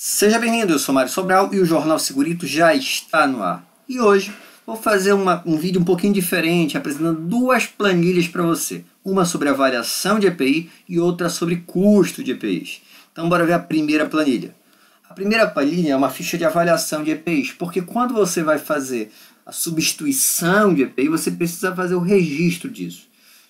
Seja bem-vindo, eu sou Mário Sobral e o Jornal Segurito já está no ar. E hoje vou fazer uma, um vídeo um pouquinho diferente, apresentando duas planilhas para você. Uma sobre avaliação de EPI e outra sobre custo de EPIs. Então bora ver a primeira planilha. A primeira planilha é uma ficha de avaliação de EPIs, porque quando você vai fazer a substituição de EPI, você precisa fazer o registro disso.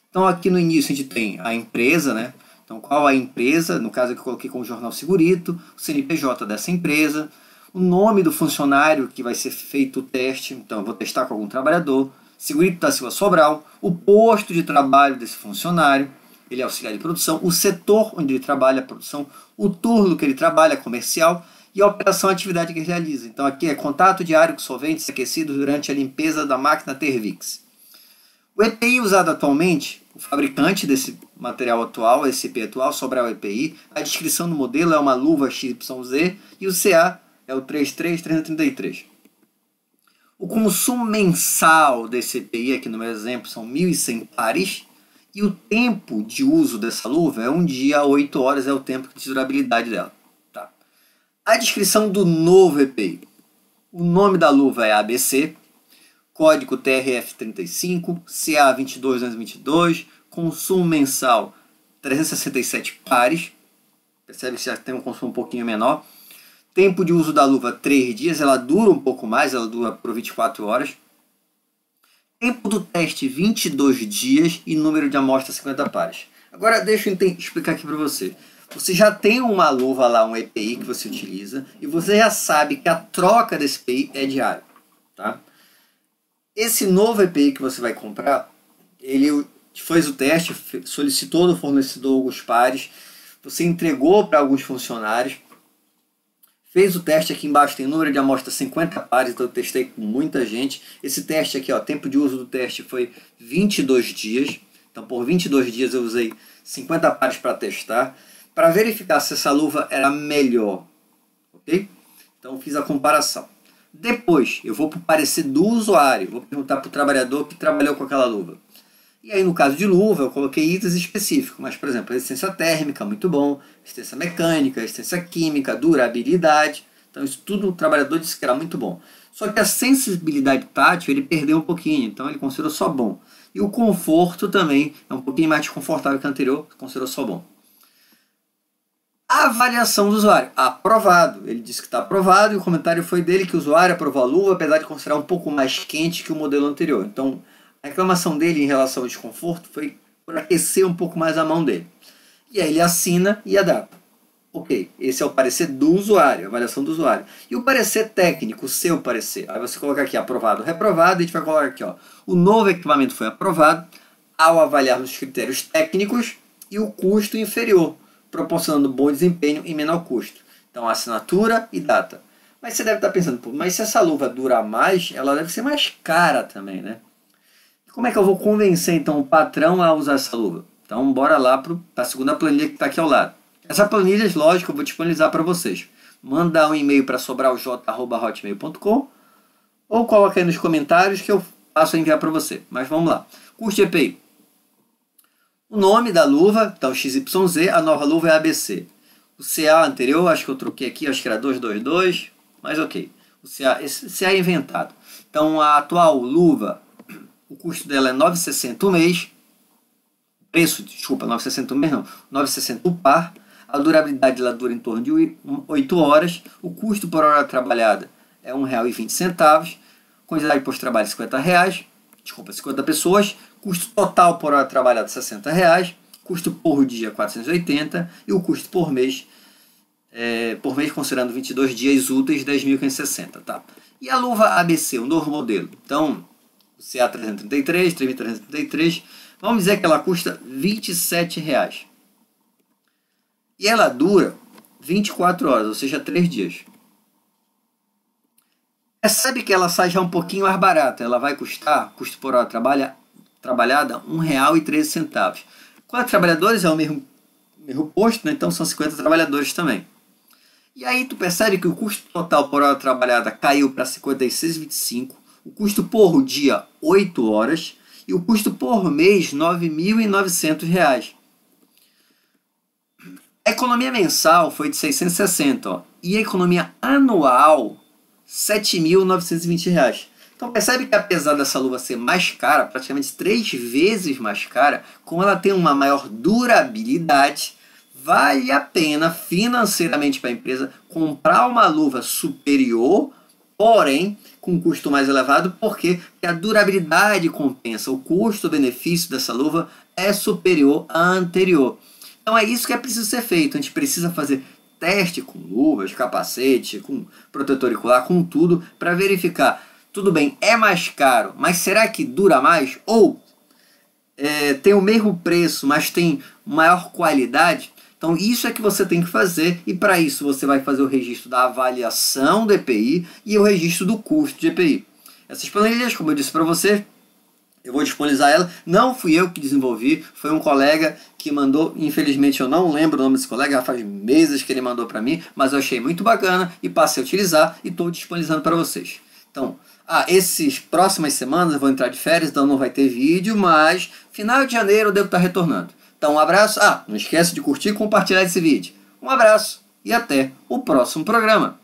Então aqui no início a gente tem a empresa, né? Então, qual a empresa, no caso que eu coloquei o Jornal Segurito, o CNPJ dessa empresa, o nome do funcionário que vai ser feito o teste, então eu vou testar com algum trabalhador, Segurito da Silva Sobral, o posto de trabalho desse funcionário, ele é auxiliar de produção, o setor onde ele trabalha, a produção, o turno que ele trabalha, comercial, e a operação a atividade que ele realiza. Então aqui é contato diário com solventes aquecidos durante a limpeza da máquina Tervix. O EPI usado atualmente o fabricante desse material atual, esse IP atual, o EPI. A descrição do modelo é uma luva XYZ e o CA é o 33333. O consumo mensal desse EPI, aqui no meu exemplo, são 1.100 pares. E o tempo de uso dessa luva é um dia a 8 horas, é o tempo de durabilidade dela. Tá. A descrição do novo EPI. O nome da luva é ABC, código TRF35, CA22222, Consumo mensal, 367 pares. Percebe que já tem um consumo um pouquinho menor. Tempo de uso da luva, 3 dias. Ela dura um pouco mais, ela dura por 24 horas. Tempo do teste, 22 dias. E número de amostra, 50 pares. Agora, deixa eu explicar aqui para você. Você já tem uma luva lá, um EPI que você utiliza. E você já sabe que a troca desse EPI é diária. Tá? Esse novo EPI que você vai comprar, ele fez o teste, solicitou do fornecedor alguns pares, você entregou para alguns funcionários, fez o teste aqui embaixo, tem número de amostra 50 pares, então eu testei com muita gente. Esse teste aqui, ó, tempo de uso do teste foi 22 dias. Então por 22 dias eu usei 50 pares para testar, para verificar se essa luva era melhor, ok? Então fiz a comparação. Depois eu vou para o parecer do usuário, vou perguntar para o trabalhador que trabalhou com aquela luva e aí, no caso de luva, eu coloquei itens específicos, mas, por exemplo, resistência térmica, muito bom, resistência mecânica, resistência química, durabilidade. Então, isso tudo o trabalhador disse que era muito bom. Só que a sensibilidade tátil ele perdeu um pouquinho, então ele considerou só bom. E o conforto também é um pouquinho mais confortável que o anterior, considerou só bom. A avaliação do usuário. Aprovado. Ele disse que está aprovado e o comentário foi dele que o usuário aprovou a luva, apesar de considerar um pouco mais quente que o modelo anterior. Então, a reclamação dele em relação ao desconforto foi para aquecer um pouco mais a mão dele. E aí ele assina e adapta. Ok, esse é o parecer do usuário, avaliação do usuário. E o parecer técnico, o seu parecer. Aí você coloca aqui aprovado, reprovado, e a gente vai colocar aqui, ó. O novo equipamento foi aprovado ao avaliar os critérios técnicos e o custo inferior, proporcionando bom desempenho e menor custo. Então, assinatura e data. Mas você deve estar pensando, mas se essa luva durar mais, ela deve ser mais cara também, né? como é que eu vou convencer então o patrão a usar essa luva? Então bora lá para a segunda planilha que está aqui ao lado. Essa planilha, lógico, eu vou disponibilizar para vocês. Mandar um e-mail para sobralj.hotmail.com ou coloca aí nos comentários que eu passo a enviar para você. Mas vamos lá. e GPI. O nome da luva, então XYZ, a nova luva é ABC. O CA anterior, acho que eu troquei aqui, acho que era 222, mas ok. O CA, esse CA é inventado. Então a atual luva o custo dela é 9,60 o mês, preço, desculpa, 9,60 o mês não, 9,60 o par, a durabilidade ela dura em torno de 8 horas, o custo por hora trabalhada é R$ 1,20, quantidade de pós-trabalho é 50 reais, desculpa, 50 pessoas, custo total por hora trabalhada R$ 60 reais, custo por dia 480 e o custo por mês é, por mês considerando 22 dias úteis 10.560 tá e a luva ABC o novo modelo então o CA333, 3333, vamos dizer que ela custa R$ 27,00. E ela dura 24 horas, ou seja, 3 dias. Percebe é, que ela sai já um pouquinho mais barata. Ela vai custar, custo por hora trabalha, trabalhada, R$ 1,13. Quatro trabalhadores é o mesmo, mesmo posto, né? então são 50 trabalhadores também. E aí tu percebe que o custo total por hora trabalhada caiu para 56,25 o custo por dia 8 horas e o custo por mês R$ 9.900. A economia mensal foi de 660 ó, e a economia anual R$ 7.920. Então percebe que apesar dessa luva ser mais cara, praticamente três vezes mais cara, como ela tem uma maior durabilidade, vale a pena financeiramente para a empresa comprar uma luva superior porém com um custo mais elevado, porque? a durabilidade compensa, o custo-benefício dessa luva é superior à anterior. Então é isso que é preciso ser feito, a gente precisa fazer teste com luvas, capacete, com protetor auricular, com tudo, para verificar. Tudo bem, é mais caro, mas será que dura mais? Ou é, tem o mesmo preço, mas tem maior qualidade? Então, isso é que você tem que fazer, e para isso você vai fazer o registro da avaliação do EPI e o registro do custo de EPI. Essas planilhas, como eu disse para você, eu vou disponibilizar ela. Não fui eu que desenvolvi, foi um colega que mandou. Infelizmente eu não lembro o nome desse colega, já faz meses que ele mandou para mim, mas eu achei muito bacana e passei a utilizar e estou disponibilizando para vocês. Então, ah, esses próximas semanas eu vou entrar de férias, então não vai ter vídeo, mas final de janeiro eu devo estar tá retornando. Então, um abraço. Ah, não esquece de curtir e compartilhar esse vídeo. Um abraço e até o próximo programa.